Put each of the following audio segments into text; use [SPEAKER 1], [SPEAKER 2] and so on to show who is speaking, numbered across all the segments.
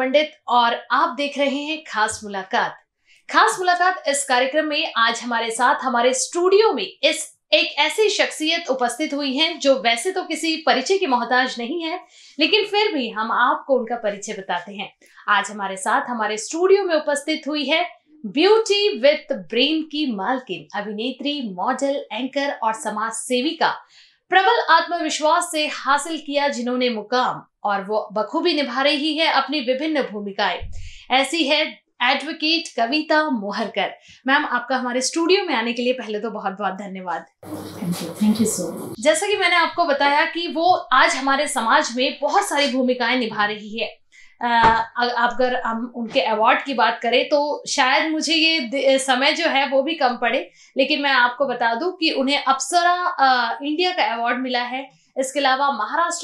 [SPEAKER 1] रूपा पंडित और आप देख रहे हैं खास मुलाकात खास मुलाकात इस कार्यक्रम में आज हमारे साथ हमारे स्टूडियो में इस एक ऐसी शख्सियत उपस्थित हुई हैं जो वैसे तो किसी परिचय के मोहताज नहीं है लेकिन फिर भी हम आपको उनका परिचय बताते हैं आज हमारे साथ हमारे स्टूडियो में उपस्थित हुई है ब्यूटी विथ ब्रेन की मालकिन अभिनेत्री मॉडल एंकर और समाज सेविका प्रबल आत्मविश्वास से हासिल किया जिन्होंने मुकाम और वो बखूबी निभा रही है अपनी विभिन्न भूमिकाएं ऐसी है एडवोकेट कविता मोहरकर मैम आपका हमारे स्टूडियो में आने के लिए पहले तो बहुत बहुत धन्यवाद
[SPEAKER 2] थैंक यू सो मच
[SPEAKER 1] जैसा कि मैंने आपको बताया कि वो आज हमारे समाज में बहुत सारी भूमिकाएं निभा रही है अगर हम उनके अवार्ड की बात करें तो शायद मुझे ये समय जो है वो भी कम पड़े लेकिन मैं आपको बता दूं कि उन्हें अप्सरा इंडिया का अवार्ड मिला है इसके अलावा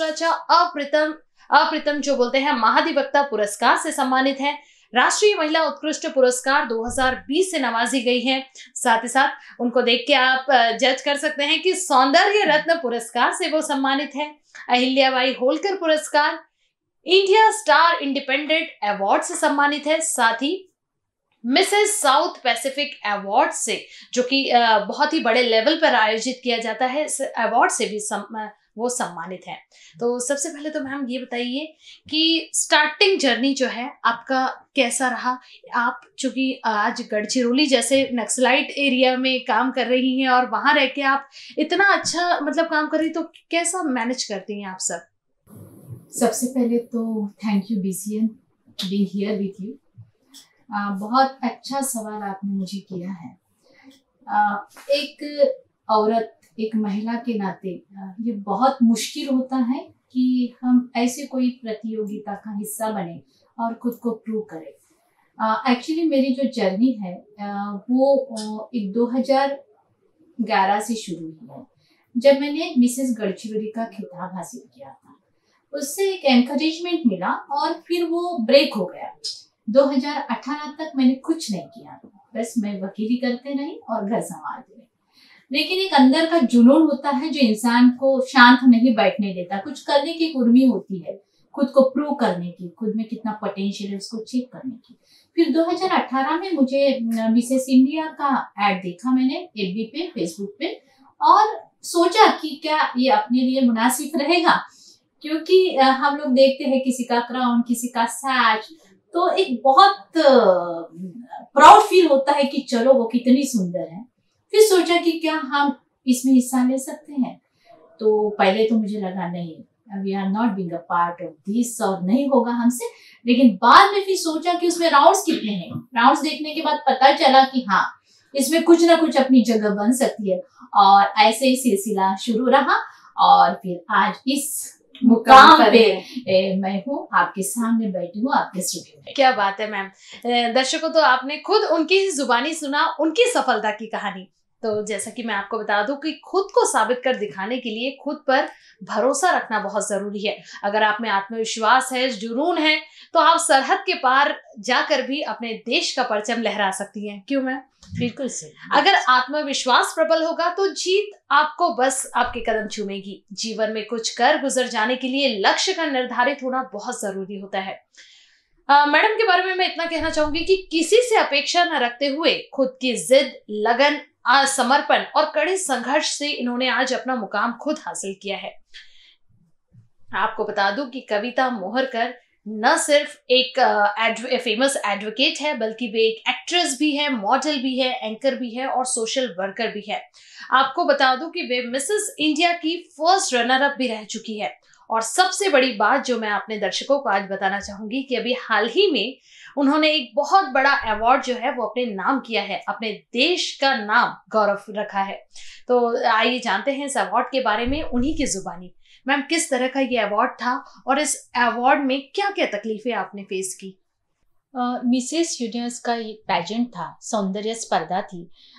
[SPEAKER 1] का अप्रितम अप्रितम जो बोलते हैं महाधिवक्ता पुरस्कार से सम्मानित है राष्ट्रीय महिला उत्कृष्ट पुरस्कार 2020 से नवाजी गई है साथ ही साथ उनको देख के आप जज कर सकते हैं कि सौंदर्य रत्न पुरस्कार से वो सम्मानित है अहिल्याबाई होलकर पुरस्कार इंडिया स्टार इंडिपेंडेंट अवार्ड से सम्मानित है साथ ही मिसेस साउथ पैसिफिक अवार्ड से जो कि बहुत ही बड़े लेवल पर आयोजित किया जाता है इस अवार्ड से भी सम, वो सम्मानित है तो सबसे पहले तो मैम ये बताइए कि स्टार्टिंग जर्नी जो है आपका कैसा रहा आप चूंकि आज गढ़चिरौली जैसे नक्सलाइट एरिया में काम कर रही हैं और वहां रह के आप इतना अच्छा मतलब काम कर रही तो कैसा मैनेज
[SPEAKER 2] करती हैं आप सब सबसे पहले तो thank you B C N be here with you बहुत अच्छा सवाल आपने मुझे किया है आ, एक औरत एक महिला के नाते ये बहुत मुश्किल होता है कि हम ऐसे कोई प्रतियोगिता का हिस्सा बने और खुद को प्रूव करें एक्चुअली मेरी जो जर्नी है uh, वो एक uh, 2011 से शुरू हुई है जब मैंने मिसेस गढ़चिवरी का खिताब हासिल किया था उससे एक एनकरेजमेंट मिला और फिर वो ब्रेक हो गया 2018 तक मैंने कुछ नहीं किया बस मैं वकीली करते रही और घर संभालते लेकिन एक अंदर का जुनून होता है जो इंसान को शांत नहीं बैठने देता कुछ करने की उर्मी होती है खुद को प्रूव करने की खुद में कितना पोटेंशियल है उसको चेक करने की फिर 2018 में मुझे मिसेस इंडिया का एड देखा मैंने एफ पे फेसबुक पे और सोचा कि क्या ये अपने लिए मुनासिब रहेगा क्योंकि हम लोग देखते हैं किसी का क्राउन किसी का सैज तो एक बहुत प्राउड फील होता है कि चलो वो कितनी सुंदर है फिर सोचा कि क्या हम इसमें हिस्सा ले सकते हैं तो पहले तो मुझे लगा नहीं we are not being a part of this और नहीं होगा हमसे लेकिन बाद में फिर सोचा कि उसमें राउंड्स कितने हैं राउंड्स देखने के बाद पता चला कि हाँ इसमें कुछ ना कुछ अपनी जगह बन सकती है और ऐसे ही सिलसिला शुरू रहा और फिर आज इस मुकाम पे ए, मैं हूँ आपके सामने बैठी हूँ आपके स्टूडियो में
[SPEAKER 1] क्या बात है मैम दर्शकों तो आपने खुद उनकी जुबानी सुना उनकी सफलता की कहानी तो जैसा कि मैं आपको बता दूं कि खुद को साबित कर दिखाने के लिए खुद पर भरोसा रखना बहुत ज़रूरी है अगर आप में आत्मविश्वास है जुनून है तो आप सरहद के पार जाकर भी अपने देश का परचम लहरा सकती हैं क्यों मैं बिल्कुल सही अगर आत्मविश्वास प्रबल होगा तो जीत आपको बस आपके कदम चूमेगी जीवन में कुछ कर गुजर जाने के लिए लक्ष्य का निर्धारित होना बहुत ज़रूरी होता है मैडम के बारे में मैं इतना कहना चाहूंगी कि किसी से अपेक्षा न रखते हुए खुद की जिद लगन समर्पण और कड़े संघर्ष से इन्होंने आज अपना मुकाम खुद हासिल किया है आपको बता दूं कि कविता मोहरकर न सिर्फ एक फेमस एडवोकेट है बल्कि वे एक एक्ट्रेस भी है मॉडल भी है एंकर भी है और सोशल वर्कर भी है आपको बता दूं कि वे मिसेस इंडिया की फर्स्ट रनर अप भी रह चुकी है और सबसे बड़ी बात जो मैं अपने दर्शकों को आज बताना चाहूंगी कि अभी हाल ही में उन्होंने एक बहुत बड़ा अवार्ड जो है वो अपने नाम किया है अपने देश का नाम गौरव रखा है तो आइए जानते हैं इस अवार्ड के बारे में उन्हीं की जुबानी मैम किस तरह का ये अवार्ड था और इस अवार्ड में क्या क्या तकलीफें आपने फेस की
[SPEAKER 2] मिसेस uh, यूनिवर्स का ये पैजेंट था सौंदर्य स्पर्धा थी uh,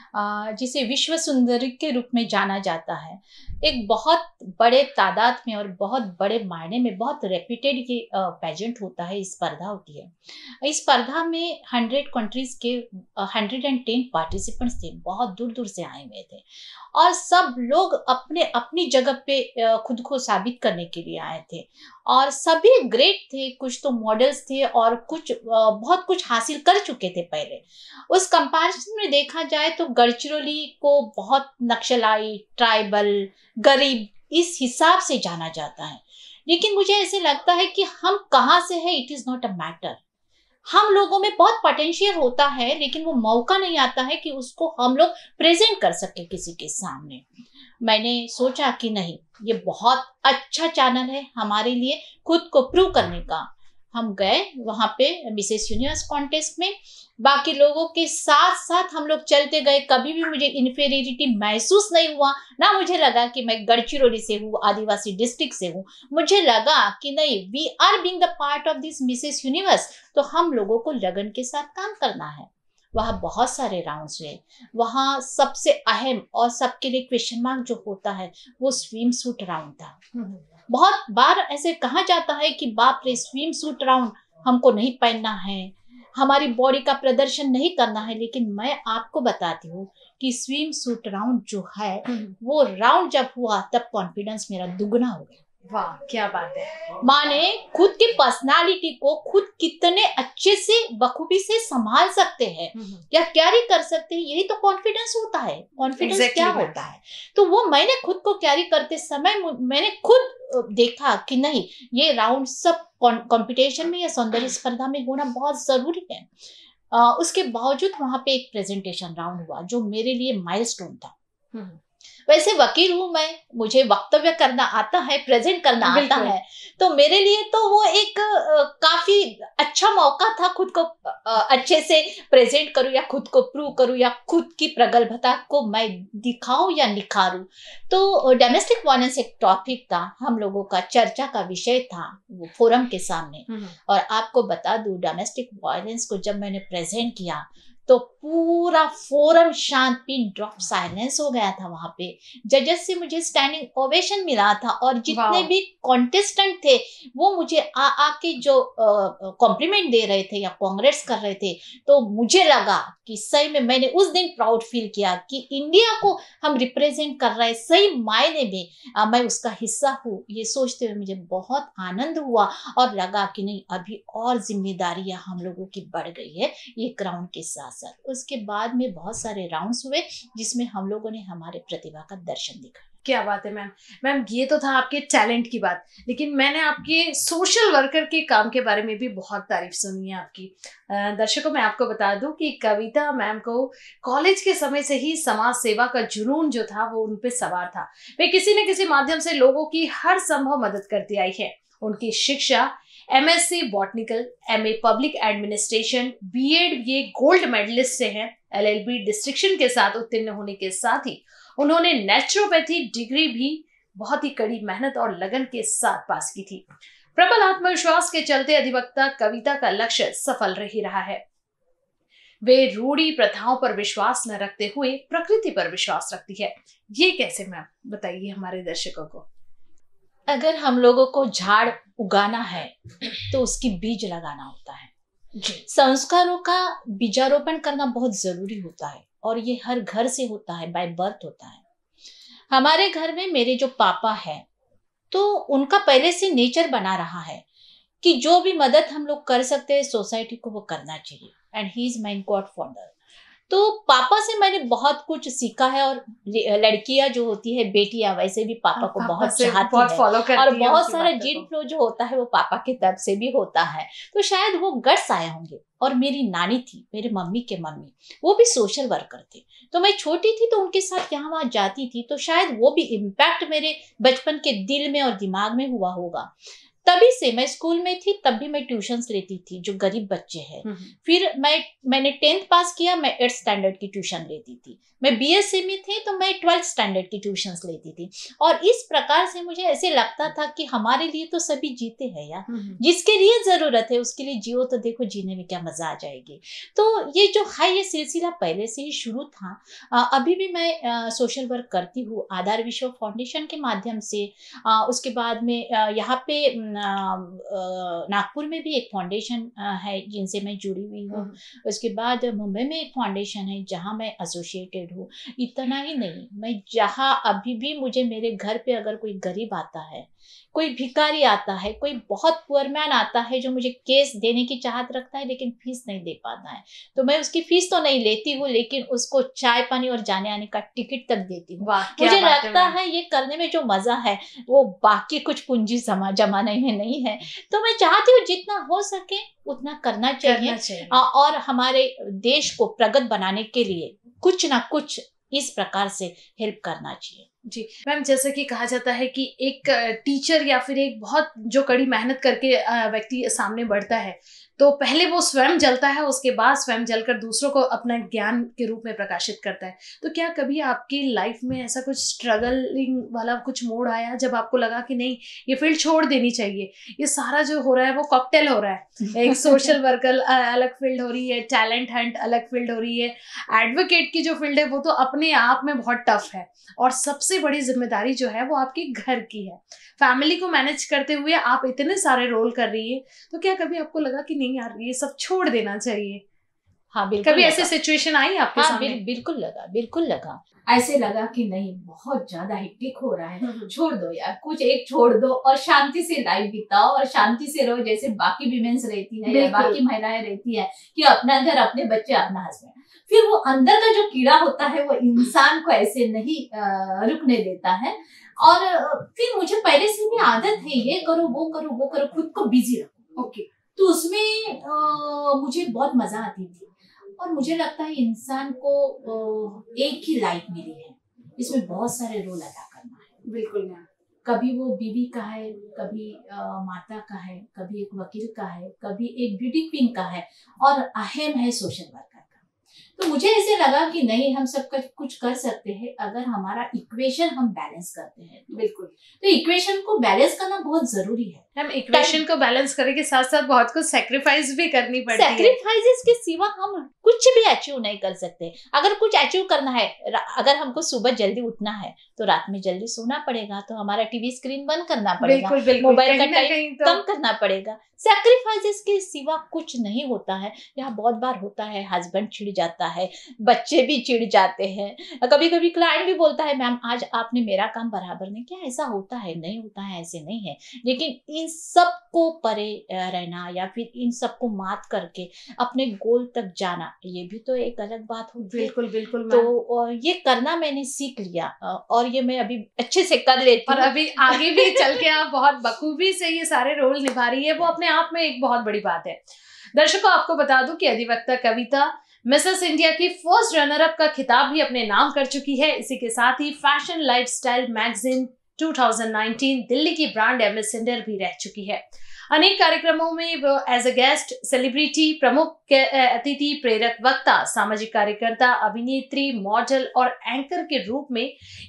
[SPEAKER 2] जिसे विश्व सुंदर के रूप में जाना जाता है एक बहुत बड़े तादाद में और बहुत बड़े मायने में बहुत रेप्यूटेड ये पेजेंट होता है स्पर्धा होती है इस स्पर्धा में हंड्रेड कंट्रीज के हंड्रेड एंड टेन पार्टिसिपेंट्स थे बहुत दूर दूर से आए हुए थे और सब लोग अपने अपनी जगह पे खुद को साबित करने के लिए आए थे और सभी ग्रेट थे कुछ तो मॉडल्स थे और कुछ बहुत कुछ हासिल कर चुके थे पहले उस कंपेरिजन में देखा जाए तो गढ़चिरौली को बहुत नक्सलाई ट्राइबल गरीब इस हिसाब से जाना जाता है लेकिन मुझे ऐसे लगता है कि हम कहाँ से है it is not a matter हम लोगों में बहुत पोटेंशियल होता है लेकिन वो मौका नहीं आता है कि उसको हम लोग प्रेजेंट कर सके किसी के सामने मैंने सोचा कि नहीं ये बहुत अच्छा चैनल है हमारे लिए खुद को प्रूव करने का हम गए वहां पे मिसेस यूनिवर्स कॉन्टेस्ट में बाकी लोगों के साथ साथ हम लोग चलते गए कभी भी मुझे इन्फेरियरिटी महसूस नहीं हुआ ना मुझे लगा कि मैं गढ़चिरौली से हूँ आदिवासी डिस्ट्रिक्ट से हूँ मुझे लगा कि नहीं we are being the part of this Mrs Universe तो हम लोगों को लगन के साथ काम करना है वहाँ बहुत सारे राउंड्स हुए वहाँ सबसे अहम और सबके लिए क्वेश्चन मार्क जो होता है वो स्विम सूट राउंड था बहुत बार ऐसे कहा जाता है कि बाप रे स्विम सूट राउंड हमको नहीं पहनना है हमारी बॉडी का प्रदर्शन नहीं करना है लेकिन मैं आपको बताती हूँ कि स्विम सूट राउंड जो है हम्म। वो राउंड जब हुआ तब कॉन्फिडेंस मेरा दुगना हो गया वाह क्या बात है हाँ। माँ ने खुद की पर्सनालिटी को खुद कितने अच्छे से बखूबी से संभाल सकते हैं हम्म, हम्म। या कैरी कर सकते हैं यही तो कॉन्फिडेंस होता है कॉन्फिडेंस exactly क्या होता है तो वो मैंने खुद को कैरी करते समय मैंने खुद देखा कि नहीं ये राउंड सब कंपटीशन में या सौंदर्य हाँ। स्पर्धा में होना बहुत जरूरी है आ, उसके बावजूद वहां पे एक प्रेजेंटेशन राउंड हुआ जो मेरे लिए माइलस्टोन था हम्म, वैसे वकील हूं मैं मुझे वक्तव्य करना आता है प्रेजेंट करना आता है तो मेरे लिए तो वो एक काफी अच्छा मौका था खुद को अच्छे से प्रेजेंट करूं या खुद को प्रूव करूं या खुद की प्रगल्भता को मैं दिखाऊं या निखारूं तो डोमेस्टिक वायलेंस एक टॉपिक था हम लोगों का चर्चा का विषय था वो फोरम के सामने हम्म। और आपको बता दू डोमेस्टिक वायलेंस को जब मैंने प्रेजेंट किया तो पूरा फोरम शांति ड्रॉप साइलेंस हो गया था वहां पे जजेस से मुझे स्टैंडिंग ओवेशन मिला था और जितने भी कॉन्टेस्टेंट थे वो मुझे आ आ के जो कॉम्प्लीमेंट दे रहे थे या कांग्रेस कर रहे थे तो मुझे लगा कि सही में मैंने उस दिन प्राउड फील किया कि इंडिया को हम रिप्रेजेंट कर रहे हैं सही मायने में आ, मैं उसका हिस्सा हूँ ये सोचते हुए मुझे बहुत आनंद हुआ और लगा कि नहीं अभी और जिम्मेदारियां हम लोगों की बढ़ गई है ये क्राउन के साथ साथ उसके बाद में बहुत सारे राउंड्स हुए जिसमें हम लोगों ने हमारे प्रतिभा का दर्शन दिखाया
[SPEAKER 1] क्या बात है मैम मैम ये तो था आपके टैलेंट की बात लेकिन मैंने आपके सोशल वर्कर के काम के बारे में भी बहुत तारीफ सुनी है आपकी दर्शकों मैं आपको बता दूं कि कविता मैम को कॉलेज के समय से ही समाज सेवा का जुनून जो था वो उन पे सवार था वे किसी न किसी माध्यम से लोगों की हर संभव मदद करती आई है उनकी शिक्षा MSc botanical MA public administration BEd ये गोल्ड मेडलिस्ट से हैं एलएलबी डिस्ट्रिक्शन के साथ उत्तीर्ण होने के साथ ही उन्होंने नेचुरोपैथी डिग्री भी बहुत ही कड़ी मेहनत और लगन के साथ पास की थी प्रबल आत्मविश्वास के चलते अधिवक्ता कविता का लक्ष्य सफल रही रहा है वे रूढ़ी प्रथाओं पर विश्वास न रखते हुए प्रकृति पर विश्वास रखती है ये कैसे मैम बताइए हमारे दर्शकों को अगर
[SPEAKER 2] हम लोगों को झाड़ उगाना है तो उसकी बीज लगाना होता है संस्कारों का बीजारोपण करना बहुत जरूरी होता है और ये हर घर से होता है बाय बर्थ होता है हमारे घर में मेरे जो पापा है तो उनका पहले से नेचर बना रहा है कि जो भी मदद हम लोग कर सकते हैं सोसाइटी को वो करना चाहिए and he is my god father तो पापा से मैंने बहुत कुछ सीखा है और लड़कियां जो होती है बेटियां वैसे भी पापा को बहुत चाहती बहुत और बहुत सारा जिन फ्लो जो होता है वो पापा के तरफ से भी होता है तो शायद वो गट्स आए होंगे और मेरी नानी थी मेरे मम्मी के मम्मी वो भी सोशल वर्कर थे तो मैं छोटी थी तो उनके साथ यहाँ वहाँ जाती थी तो शायद वो भी इम्पैक्ट मेरे बचपन के दिल में और दिमाग में हुआ होगा तभी से मैं स्कूल में थी तब भी मैं ट्यूशंस लेती थी जो गरीब बच्चे हैं हम्म। फिर मैं मैंने टेंथ पास किया मैं एट्थ स्टैंडर्ड की ट्यूशन लेती थी मैं बीएससी में थी तो मैं ट्वेल्थ स्टैंडर्ड की ट्यूशंस लेती थी और इस प्रकार से मुझे ऐसे लगता था कि हमारे लिए तो सभी जीते हैं यार हम्म, हम्म। जिसके लिए ज़रूरत है उसके लिए जियो तो देखो जीने में क्या मज़ा आ जाएगी तो ये जो है ये सिलसिला पहले से ही शुरू था अभी भी मैं सोशल वर्क करती हूँ आधार विश्व फाउंडेशन के माध्यम से उसके बाद में यहाँ पे नागपुर में भी एक फाउंडेशन है जिनसे मैं जुड़ी हुई हूँ हम्म। उसके बाद मुंबई में एक फाउंडेशन है जहाँ मैं एसोसिएटेड हूँ इतना ही नहीं मैं जहाँ अभी भी मुझे मेरे घर पे अगर कोई गरीब आता है कोई भिकारी आता है कोई बहुत पुअरमैन आता है जो मुझे केस देने की चाहत रखता है लेकिन फीस नहीं दे पाता है तो मैं उसकी फीस तो नहीं लेती हूँ लेकिन उसको चाय पानी और जाने आने का टिकट तक देती हूँ मुझे लगता है ये करने में जो मजा है वो बाकी कुछ पूंजी जमाने में नहीं है तो मैं चाहती हूँ जितना हो सके उतना करना चाहिए। और हमारे देश को प्रगत बनाने के लिए कुछ ना कुछ इस प्रकार से हेल्प करना चाहिए जी
[SPEAKER 1] मैम जैसा कि कहा जाता है कि एक टीचर या फिर एक बहुत जो कड़ी मेहनत करके व्यक्ति सामने बढ़ता है तो पहले वो स्वयं जलता है उसके बाद स्वयं जलकर दूसरों को अपना ज्ञान के रूप में प्रकाशित करता है तो क्या कभी आपकी लाइफ में ऐसा कुछ स्ट्रगलिंग वाला कुछ मोड आया जब आपको लगा कि नहीं ये फील्ड छोड़ देनी चाहिए ये सारा जो हो रहा है वो कॉकटेल हो रहा है एक सोशल वर्कर अलग फील्ड हो रही है टैलेंट हंट अलग फील्ड हो रही है एडवोकेट की जो फील्ड है वो तो अपने आप में बहुत टफ है और सबसे बड़ी जिम्मेदारी जो है वो आपके घर की है फैमिली को मैनेज करते हुए आप इतने सारे रोल कर रही है तो क्या कभी आपको लगा कि नहीं नहीं यार ये सब छोड़ देना चाहिए हाँ बिल्कुल कभी ऐसे सिचुएशन आई आपके हाँ, सामने बिल, बिल्कुल लगा बिल्कुल लगा
[SPEAKER 2] ऐसे लगा कि नहीं बहुत ज्यादा हिटिक हो रहा है छोड़ दो यार कुछ एक छोड़ दो और शांति से लाइफ बिताओ और शांति से रहो जैसे बाकी विमेन्स रहती है या बाकी महिलाएं रहती है कि अपना घर अपने बच्चे अपना हस्बैंड फिर वो अंदर का जो कीड़ा होता है वो इंसान को ऐसे नहीं रुकने देता है और फिर मुझे पहले से भी आदत है ये करो वो करो वो करो खुद को बिजी रखो ओके okay. तो उसमें आ, मुझे बहुत मजा आती थी और मुझे लगता है इंसान को एक ही लाइफ मिली है इसमें बहुत सारे रोल अदा करना है बिल्कुल ना कभी वो बीवी का है कभी आ, माता का है कभी एक वकील का है कभी एक ब्यूटी क्वीन का है और अहम है सोशल वर्कर तो मुझे ऐसे लगा कि नहीं हम सब कुछ कर सकते हैं अगर हमारा इक्वेशन हम बैलेंस करते हैं बिल्कुल तो इक्वेशन को बैलेंस करना बहुत जरूरी है हम इक्वेशन को बैलेंस करने के साथ साथ बहुत कुछ सेक्रीफाइस भी करनी पड़ती है सेक्रीफाइसेस के सिवा हम कुछ भी अचीव नहीं कर सकते अगर कुछ अचीव करना है अगर हमको सुबह जल्दी उठना है तो रात में जल्दी सोना पड़ेगा तो हमारा टीवी स्क्रीन बंद करना पड़ेगा मोबाइल का टाइम तो कम करना पड़ेगा सेक्रीफाइसेस के सिवा कुछ नहीं होता है यहाँ बहुत बार होता है हस्बैंड चिढ़ जाता है बच्चे भी चिढ़ जाते हैं कभी कभी क्लाइंट भी बोलता है मैम आज आपने मेरा काम बराबर नहीं किया ऐसा होता है नहीं होता है ऐसे नहीं है लेकिन इन सब को परे रहना या फिर इन सब को मात करके अपने गोल तक जाना ये भी तो एक अलग बात होगी बिल्कुल बिल्कुल तो ये करना मैंने सीख लिया और ये मैं अभी अच्छे से कर लेती और अभी आगे भी चल के आप बहुत
[SPEAKER 1] बखूबी से ये सारे रोल निभा रही है वो अपने आप में एक बहुत बड़ी बात है दर्शकों आपको बता दूं कि अधिवक्ता कविता मिसेस इंडिया की फर्स्ट रनर अप का खिताब भी अपने नाम कर चुकी है इसी के साथ ही फैशन लाइफस्टाइल मैगजीन 2019 दिल्ली की ब्रांड एम्बेसेंडर भी रह चुकी है अनेक कार्यक्रमों में एज अ गेस्ट सेलिब्रिटी प्रमुख अतिथि प्रेरक वक्ता सामाजिक कार्यकर्ता अभिनेत्री मॉडल और एंकर के रूप में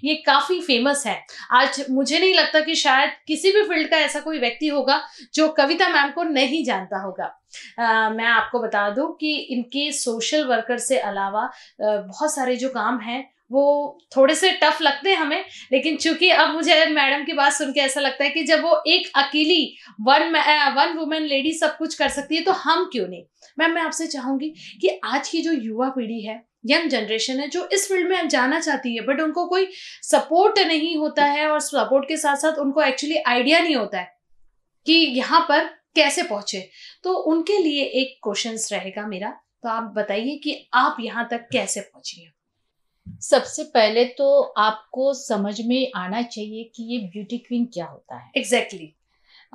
[SPEAKER 1] ये काफी फेमस है आज मुझे नहीं लगता कि शायद किसी भी फील्ड का ऐसा कोई व्यक्ति होगा जो कविता मैम को नहीं जानता होगा Uh, मैं आपको बता दूं कि इनके सोशल वर्कर से अलावा uh, बहुत सारे जो काम हैं वो थोड़े से टफ लगते हैं हमें लेकिन चूंकि अब मुझे मैडम की बात सुन के ऐसा लगता है कि जब वो एक अकेली वन वन वुमेन लेडी सब कुछ कर सकती है तो हम क्यों नहीं मैम मैं आपसे चाहूंगी कि आज की जो युवा पीढ़ी है यंग जनरेशन है जो इस फील्ड में जाना चाहती है बट उनको कोई सपोर्ट नहीं होता है और सपोर्ट के साथ साथ उनको एक्चुअली आइडिया नहीं होता है कि यहाँ पर कैसे पहुंचे तो उनके लिए एक क्वेश्चन रहेगा मेरा तो आप बताइए कि आप यहाँ तक कैसे पहुंची हैं सबसे पहले
[SPEAKER 2] तो आपको समझ में आना चाहिए कि ये ब्यूटी क्वीन क्या होता है एग्जैक्टली exactly.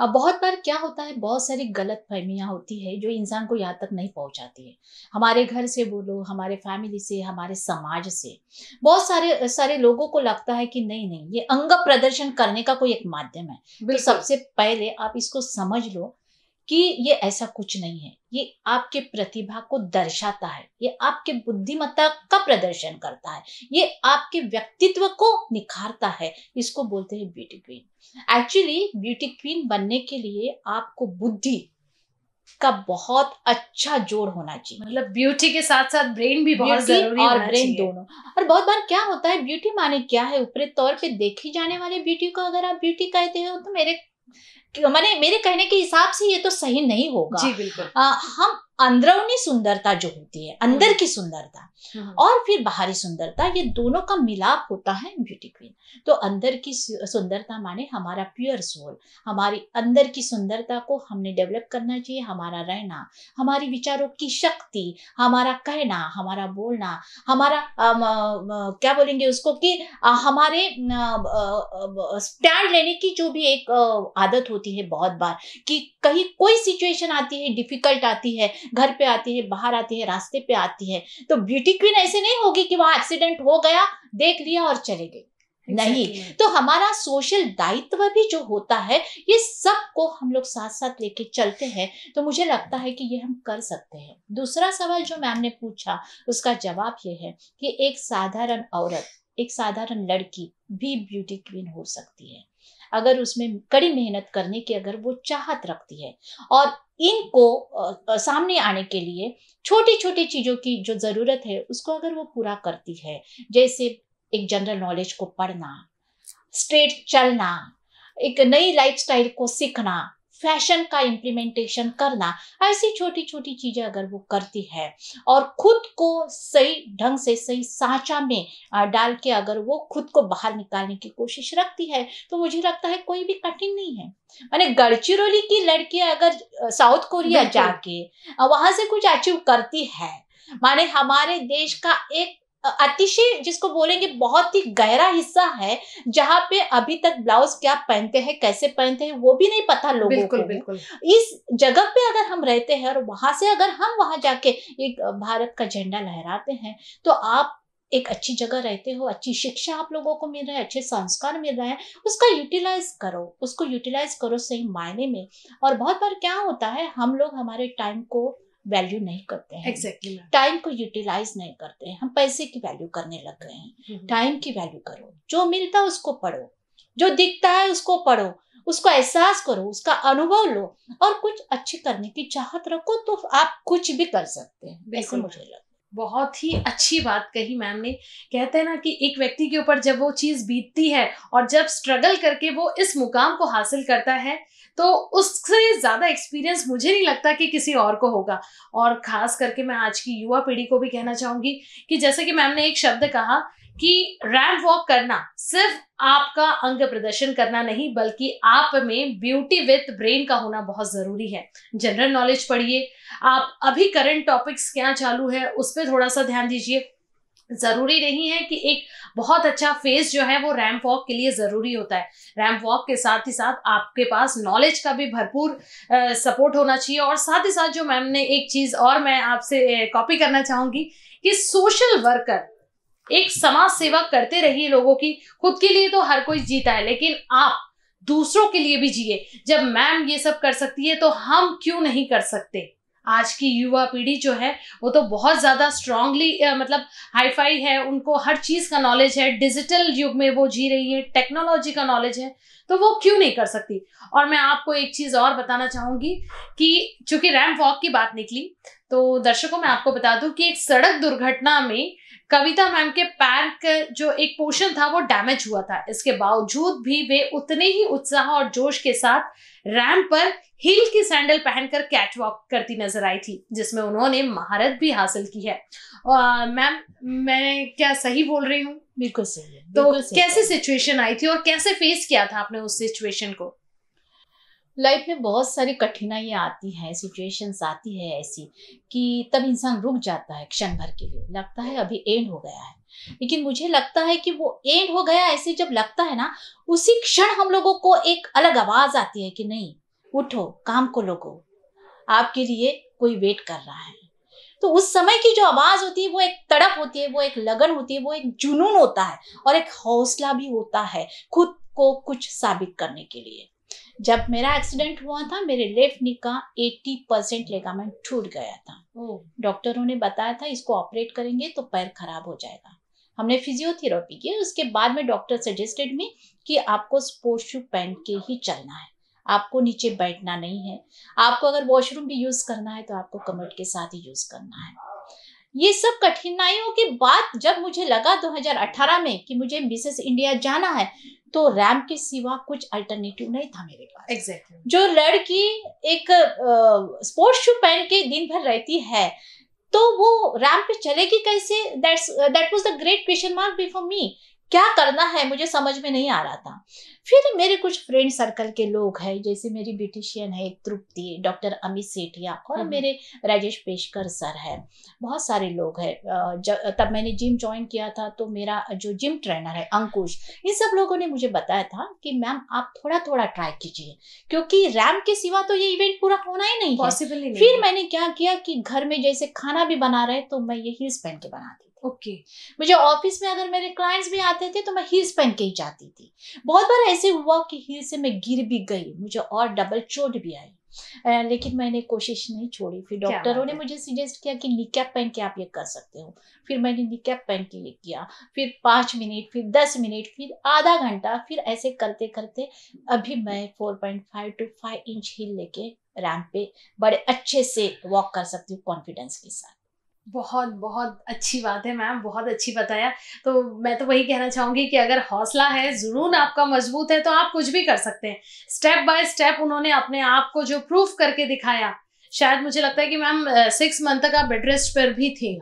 [SPEAKER 2] अब बहुत बार क्या होता है बहुत सारी गलत फहमियाँ होती है जो इंसान को यहाँ तक नहीं पहुँचाती है हमारे घर से बोलो हमारे फैमिली से हमारे समाज से बहुत सारे सारे लोगों को लगता है कि नहीं नहीं ये अंग प्रदर्शन करने का कोई एक माध्यम है तो सबसे पहले आप इसको समझ लो कि ये ऐसा कुछ नहीं है ये आपके प्रतिभा को दर्शाता है ये आपके बुद्धिमत्ता का प्रदर्शन करता है ये आपके व्यक्तित्व को निखारता है इसको बोलते हैं beauty queen actually beauty queen बनने के लिए आपको बुद्धि का बहुत अच्छा जोड़ होना चाहिए मतलब ब्यूटी के साथ साथ ब्रेन भी बहुत जरूरी और ब्रेन दोनों और बहुत बार क्या होता है ब्यूटी माने क्या है ऊपरी तौर पे देखी जाने वाली ब्यूटी को अगर आप ब्यूटी कहते हो तो मेरे मैंने मेरे कहने के हिसाब से ये तो सही नहीं होगा जी बिल्कुल हम अंदरूनी सुंदरता जो होती है अंदर हम्म। की सुंदरता हम्म। और फिर बाहरी सुंदरता ये दोनों का मिलाप होता है ब्यूटी क्वीन तो अंदर की सुंदरता माने हमारा प्योर सोल हमारी अंदर की सुंदरता को हमने डेवलप करना चाहिए हमारा रहना हमारी विचारों की शक्ति हमारा कहना हमारा बोलना हमारा आ, म, म, क्या बोलेंगे उसको कि आ, हमारे स्टैंड लेने की जो भी एक आदत होती है बहुत बार कि कहीं कोई सिचुएशन आती है डिफिकल्ट आती है घर पे आती है बाहर आती है रास्ते पे आती है तो ब्यूटी क्वीन ऐसे नहीं होगी कि वहां एक्सीडेंट हो गया देख लिया और चले गई नहीं तो हमारा सोशल दायित्व भी जो होता है ये सब को हम लोग साथ साथ लेके चलते हैं तो मुझे लगता है कि ये हम कर सकते हैं दूसरा सवाल जो मैम ने पूछा उसका जवाब ये है कि एक साधारण औरत एक साधारण लड़की भी ब्यूटी क्वीन हो सकती है अगर उसमें कड़ी मेहनत करने की अगर वो चाहत रखती है और इनको सामने आने के लिए छोटी छोटी चीज़ों की जो ज़रूरत है उसको अगर वो पूरा करती है जैसे एक जनरल नॉलेज को पढ़ना स्ट्रेट चलना एक नई लाइफस्टाइल को सीखना फैशन का इम्प्लीमेंटेशन करना ऐसी छोटी छोटी चीज़ें अगर वो करती है और खुद को सही ढंग से सही सांचा में डाल के अगर वो खुद को बाहर निकालने की कोशिश रखती है तो मुझे लगता है कोई भी कठिन नहीं है मैंने गढ़चिरौली की लड़की अगर साउथ कोरिया जाके वहां से कुछ अचीव करती है माने हमारे देश का एक अतिशय जिसको बोलेंगे बहुत ही गहरा हिस्सा है जहां पे अभी तक ब्लाउज क्या पहनते हैं कैसे पहनते हैं वो भी नहीं पता लोगों बिल्कुल, को बिल्कुल इस जगह पे अगर हम रहते हैं और वहां से अगर हम वहां जाके एक भारत का झंडा लहराते हैं तो आप एक अच्छी जगह रहते हो अच्छी शिक्षा आप लोगों को मिल रहा है अच्छे संस्कार मिल रहे हैं उसका यूटिलाइज करो उसको यूटिलाइज करो सही मायने में और बहुत बार क्या होता है हम लोग हमारे टाइम को वैल्यू नहीं करते हैं exactly, टाइम को यूटिलाइज नहीं करते हैं हम पैसे की वैल्यू करने लग गए हैं टाइम हम्म, हम्म। की वैल्यू करो जो मिलता है उसको पढ़ो जो दिखता है उसको पढ़ो उसको एहसास करो उसका अनुभव लो और कुछ अच्छे करने की चाहत रखो तो आप कुछ भी कर सकते हैं बिल्कुल मुझे लगता
[SPEAKER 1] बहुत ही अच्छी बात कही मैम ने कहते हैं ना कि एक व्यक्ति के ऊपर जब वो चीज़ बीतती है और जब स्ट्रगल करके वो इस मुकाम को हासिल करता है तो उससे ज़्यादा एक्सपीरियंस मुझे नहीं लगता कि किसी और को होगा और ख़ास करके मैं आज की युवा पीढ़ी को भी कहना चाहूँगी कि जैसे कि मैम ने एक शब्द कहा कि रैम्प वॉक करना सिर्फ आपका अंग प्रदर्शन करना नहीं बल्कि आप में ब्यूटी विथ ब्रेन का होना बहुत ज़रूरी है जनरल नॉलेज पढ़िए आप अभी करंट टॉपिक्स क्या चालू है उस पर थोड़ा सा ध्यान दीजिए ज़रूरी नहीं है कि एक बहुत अच्छा फेस जो है वो रैम्प वॉक के लिए ज़रूरी होता है रैम्प वॉक के साथ ही साथ आपके पास नॉलेज का भी भरपूर सपोर्ट होना चाहिए और साथ ही साथ जो मैम ने एक चीज़ और मैं आपसे कॉपी करना चाहूंगी कि सोशल वर्कर एक समाज सेवा करते रहिए लोगों की खुद के लिए तो हर कोई जीता है लेकिन आप दूसरों के लिए भी जिए जब मैम ये सब कर सकती है तो हम क्यों नहीं कर सकते आज की युवा पीढ़ी जो है वो तो बहुत ज़्यादा स्ट्रांगली मतलब हाईफाई है उनको हर चीज़ का नॉलेज है डिजिटल युग में वो जी रही है टेक्नोलॉजी का नॉलेज है तो वो क्यों नहीं कर सकती और मैं आपको एक चीज़ और बताना चाहूंगी कि चूंकि रैम वॉक की बात निकली तो दर्शकों मैं आपको बता दूं कि एक सड़क दुर्घटना में कविता मैम के पैर का जो एक पोर्शन था वो डैमेज हुआ था इसके बावजूद भी वे उतने ही उत्साह और जोश के साथ रैम्प पर हील की सैंडल पहनकर कैटवॉक करती नजर आई थी जिसमें उन्होंने महारत भी हासिल की है मैम मैं क्या सही बोल रही हूँ बिल्कुल सही है तो कैसे सिचुएशन आई थी और कैसे फेस किया था आपने उस सिचुएशन को
[SPEAKER 2] लाइफ में बहुत सारी कठिनाइयाँ आती हैं सिचुएशंस आती है ऐसी कि तब इंसान रुक जाता है क्षण भर के लिए लगता है अभी एंड हो गया है लेकिन मुझे लगता है कि वो एंड हो गया ऐसे जब लगता है ना उसी क्षण हम लोगों को एक अलग आवाज आती है कि नहीं उठो काम को लोगो आपके लिए कोई वेट कर रहा है तो उस समय की जो आवाज़ होती है वो एक तड़प होती है वो एक लगन होती है वो एक जुनून होता है और एक हौसला भी होता है खुद को कुछ साबित करने के लिए जब मेरा एक्सीडेंट हुआ था मेरे लेफ्ट नी का 80 परसेंट लेगामेंट छूट गया था डॉक्टरों ने बताया था इसको ऑपरेट करेंगे तो पैर खराब हो जाएगा हमने फिजियोथेरापी की उसके बाद में डॉक्टर सजेस्टेड में कि आपको स्पोर्ट्स शू पहन के ही चलना है आपको नीचे बैठना नहीं है आपको अगर वॉशरूम भी यूज़ करना है तो आपको कमर के साथ ही यूज़ करना है ये सब कठिनाइयों के बाद जब मुझे लगा 2018 में कि मुझे मिसेस इंडिया जाना है तो रैम के सिवा कुछ अल्टरनेटिव नहीं था मेरे पास एग्जैक्टली exactly. जो लड़की एक स्पोर्ट्स शू पहन के दिन भर रहती है तो वो रैम पे चलेगी कैसे that's that was the great question mark before me क्या करना है मुझे समझ में नहीं आ रहा था फिर मेरे कुछ फ्रेंड सर्कल के लोग हैं जैसे मेरी ब्यूटिशियन है तृप्ति डॉक्टर अमित सेठिया और हम्म। मेरे राजेश पेशकर सर है बहुत सारे लोग हैं तब मैंने जिम ज्वाइन किया था तो मेरा जो जिम ट्रेनर है अंकुश इन सब लोगों ने मुझे बताया था कि मैम आप थोड़ा थोड़ा ट्राई कीजिए क्योंकि रैम के सिवा तो ये इवेंट पूरा होना ही नहीं पॉसिबल फिर मैंने क्या किया कि घर में जैसे खाना भी बना रहे तो मैं ये हील्स पहन के बना ओके okay. मुझे ऑफिस में अगर मेरे क्लाइंट्स भी आते थे तो मैं हील्स पहन के ही जाती थी बहुत बार ऐसे हुआ कि हील से मैं गिर भी गई मुझे और डबल चोट भी आई लेकिन मैंने कोशिश नहीं छोड़ी फिर डॉक्टरों ने मुझे सजेस्ट किया कि निकैप पहन के आप ये कर सकते हो फिर मैंने निकैप पहन के ये किया फिर पाँच मिनट फिर दस मिनट फिर आधा घंटा फिर ऐसे करते करते अभी मैं four point five to five inch heel लेके रैम पे बड़े अच्छे से वॉक कर सकती हूँ कॉन्फिडेंस के साथ
[SPEAKER 1] बहुत बहुत अच्छी बात है मैम बहुत अच्छी बताया तो मैं तो वही कहना चाहूँगी कि अगर हौसला है जुनून आपका मजबूत है तो आप कुछ भी कर सकते हैं स्टेप बाय स्टेप उन्होंने अपने आप को जो प्रूफ करके दिखाया शायद मुझे लगता है कि मैम सिक्स मंथ तक आप बेड रेस्ट पर भी थी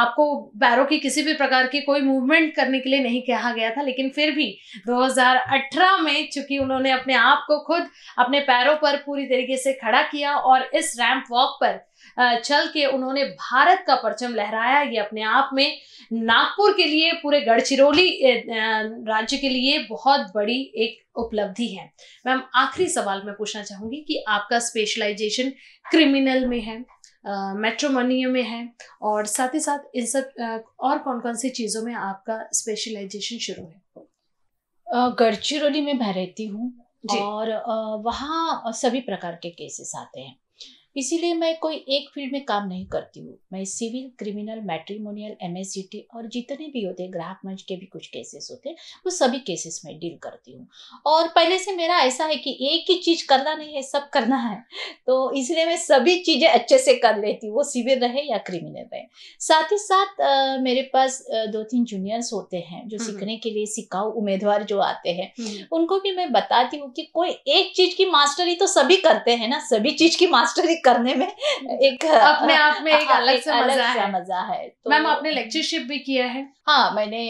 [SPEAKER 1] आपको पैरों की किसी भी प्रकार की कोई मूवमेंट करने के लिए नहीं कहा गया था लेकिन फिर भी 2018 में चूंकि उन्होंने अपने आप को खुद अपने पैरों पर पूरी तरीके से खड़ा किया और इस रैंप वॉक पर चल के उन्होंने भारत का परचम लहराया ये अपने आप में नागपुर के लिए पूरे गढ़चिरौली राज्य के लिए बहुत बड़ी एक उपलब्धि है मैम आखिरी सवाल मैं पूछना चाहूंगी कि आपका स्पेशलाइजेशन क्रिमिनल में है मेट्रो में है और साथ ही साथ इन सब और कौन कौन सी चीज़ों में आपका स्पेशलाइजेशन शुरू है
[SPEAKER 2] गढ़चिरौली में मैं रहती हूँ और वहाँ सभी प्रकार के केसेस आते हैं इसीलिए मैं कोई एक फील्ड में काम नहीं करती हूँ मैं सिविल क्रिमिनल मैट्रीमोनियल एम और जितने भी होते ग्राहक मंच के भी कुछ केसेस होते वो सभी केसेस में डील करती हूँ और पहले से मेरा ऐसा है कि एक ही चीज़ करना नहीं है सब करना है तो इसलिए मैं सभी चीज़ें अच्छे से कर लेती हूँ वो सिविल रहे या क्रिमिनल रहे साथ ही साथ आ, मेरे पास दो तीन जूनियर्स होते हैं जो हम्म। सीखने के लिए सिखाऊ उम्मीदवार जो आते हैं हम्म। उनको भी मैं बताती हूँ कि कोई एक चीज़ की मास्टरी तो सभी करते हैं ना सभी चीज़ की मास्टरी करने में एक हाँ, अपने आप में एक हाँ, अलग सा मजा है मजा है तो मैम आपने लेक्चरशिप भी किया है हाँ मैंने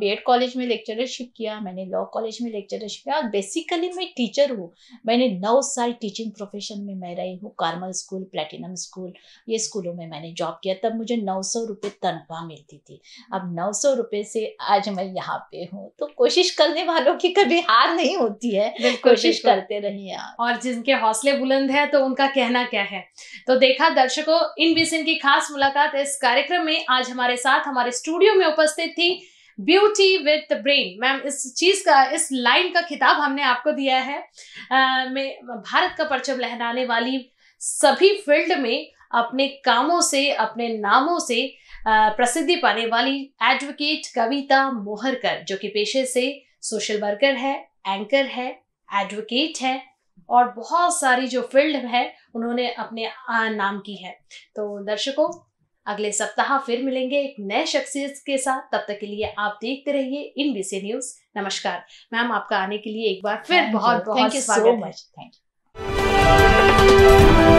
[SPEAKER 2] बी एड कॉलेज में लेक्चरशिप किया मैंने लॉ कॉलेज में लेक्चरशिप किया और बेसिकली मैं टीचर हूँ मैंने नौ साल टीचिंग प्रोफेशन में मैं रही हूँ कार्मल स्कूल प्लेटिनम स्कूल ये स्कूलों में मैंने जॉब किया तब मुझे नौ सौ रुपये तनख्वाह मिलती थी अब नौ सौ रुपये से आज मैं यहाँ पे हूँ तो कोशिश करने वालों की कभी हार नहीं होती है कोशिश करते रहिए और
[SPEAKER 1] जिनके हौसले बुलंद है तो उनका कहना क्या है हैं तो देखा दर्शकों इन बीस की खास मुलाकात इस कार्यक्रम में आज हमारे साथ हमारे स्टूडियो में उपस्थित थी ब्यूटी विथ ब्रेन मैम इस चीज का इस लाइन का खिताब हमने आपको दिया है मैं भारत का परचम लहराने वाली सभी फील्ड में अपने कामों से अपने नामों से प्रसिद्धि पाने वाली एडवोकेट कविता मोहरकर जो कि पेशे से सोशल वर्कर है एंकर है एडवोकेट है और बहुत सारी जो फील्ड है उन्होंने अपने नाम की है तो दर्शकों अगले सप्ताह फिर मिलेंगे एक नए शख्सियत के साथ तब तक के लिए आप देखते रहिए इन बीसी न्यूज नमस्कार मैम आपका आने के लिए एक बार फिर बहुत बहुत thank you so
[SPEAKER 2] much thank you